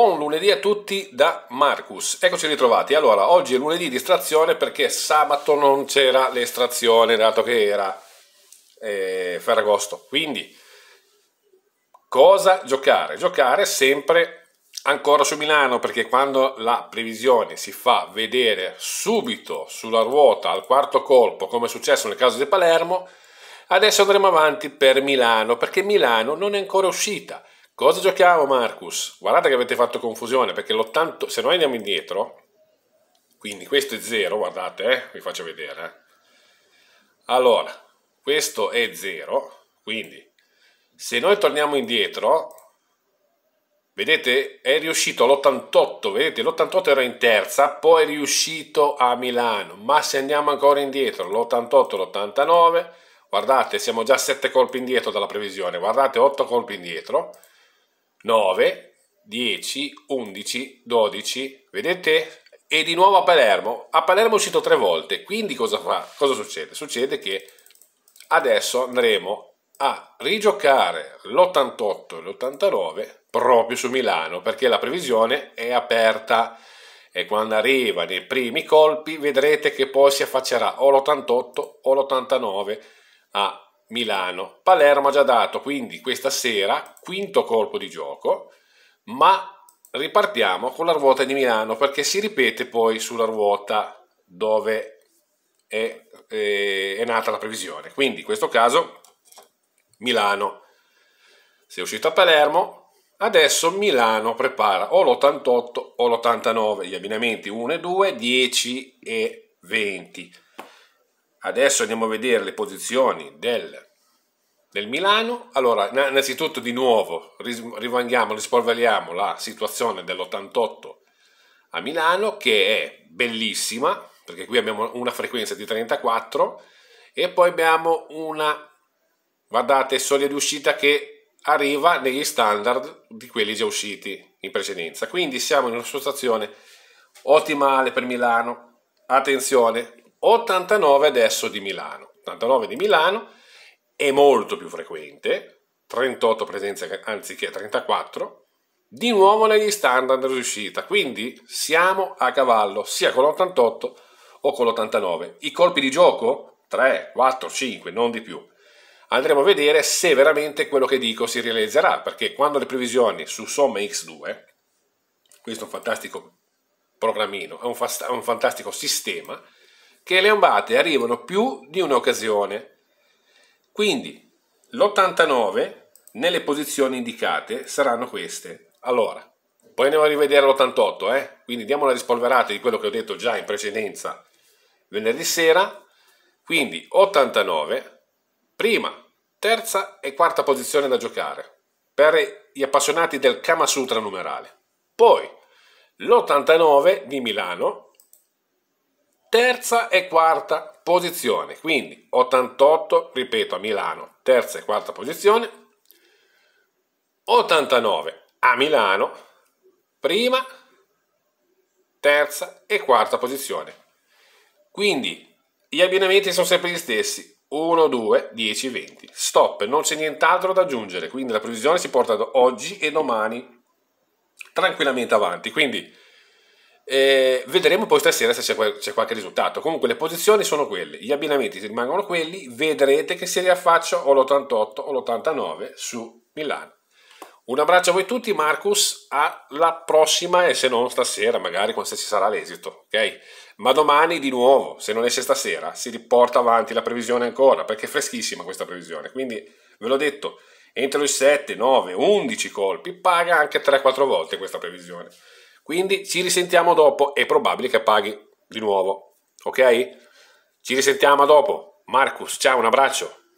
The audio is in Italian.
Buon lunedì a tutti da Marcus. Eccoci ritrovati. Allora, oggi è lunedì di estrazione perché sabato non c'era l'estrazione, dato che era eh, Ferragosto. Quindi, cosa giocare? Giocare sempre ancora su Milano, perché quando la previsione si fa vedere subito sulla ruota al quarto colpo, come è successo nel caso di Palermo, adesso andremo avanti per Milano, perché Milano non è ancora uscita Cosa giochiamo Marcus? Guardate che avete fatto confusione perché l'80, se noi andiamo indietro, quindi questo è 0, guardate, eh, vi faccio vedere. Eh. Allora, questo è 0, quindi se noi torniamo indietro, vedete, è riuscito l'88, vedete, l'88 era in terza, poi è riuscito a Milano, ma se andiamo ancora indietro, l'88, l'89, guardate, siamo già 7 colpi indietro dalla previsione, guardate, 8 colpi indietro, 9, 10, 11, 12, vedete? E di nuovo a Palermo. A Palermo è uscito tre volte, quindi cosa, fa? cosa succede? Succede che adesso andremo a rigiocare l'88 e l'89 proprio su Milano, perché la previsione è aperta e quando arriva nei primi colpi vedrete che poi si affaccerà o l'88 o l'89 a Milano. Palermo ha già dato quindi questa sera quinto colpo di gioco, ma ripartiamo con la ruota di Milano perché si ripete poi sulla ruota dove è, è, eh, è nata la previsione. Quindi in questo caso Milano. si è uscita Palermo, adesso Milano prepara o l'88 o l'89, gli abbinamenti 1 e 2, 10 e 20 Adesso andiamo a vedere le posizioni del, del Milano. Allora, innanzitutto di nuovo rivandiamo, rispolveriamo la situazione dell'88 a Milano che è bellissima perché qui abbiamo una frequenza di 34 e poi abbiamo una, guardate, soglia di uscita che arriva negli standard di quelli già usciti in precedenza. Quindi siamo in una situazione ottimale per Milano. Attenzione, 89 adesso di Milano. 89 di Milano è molto più frequente, 38 presenze anziché 34, di nuovo negli standard di uscita, quindi siamo a cavallo sia con l'88 o con l'89. I colpi di gioco? 3, 4, 5, non di più. Andremo a vedere se veramente quello che dico si realizzerà, perché quando le previsioni su Somme X2, questo è un fantastico programmino, è un, fa- un fantastico sistema, che le ambate arrivano più di un'occasione. Quindi l'89 nelle posizioni indicate saranno queste. Allora, poi andiamo a rivedere l'88, eh? quindi diamo una rispolverata di quello che ho detto già in precedenza venerdì sera. Quindi 89, prima, terza e quarta posizione da giocare per gli appassionati del Kama Sutra numerale. Poi l'89 di Milano, terza e quarta posizione, quindi 88, ripeto, a Milano, terza e quarta posizione, 89 a Milano, prima, terza e quarta posizione. Quindi gli abbinamenti sono sempre gli stessi, 1, 2, 10, 20. Stop, non c'è nient'altro da aggiungere, quindi la previsione si porta oggi e domani tranquillamente avanti. Quindi eh, vedremo poi stasera se c'è, c'è, qualche risultato. Comunque le posizioni sono quelle, gli abbinamenti rimangono quelli, vedrete che si riaffaccia o l'88 o l'89 su Milano. Un abbraccio a voi tutti, Marcus, alla prossima e se non stasera, magari se ci sarà l'esito, ok? Ma domani di nuovo, se non esce stasera, si riporta avanti la previsione ancora, perché è freschissima questa previsione. Quindi, ve l'ho detto, entro i 7, 9, 11 colpi, paga anche 3-4 volte questa previsione. Quindi ci risentiamo dopo, è probabile che paghi di nuovo, ok? Ci risentiamo dopo. Marcus, ciao, un abbraccio.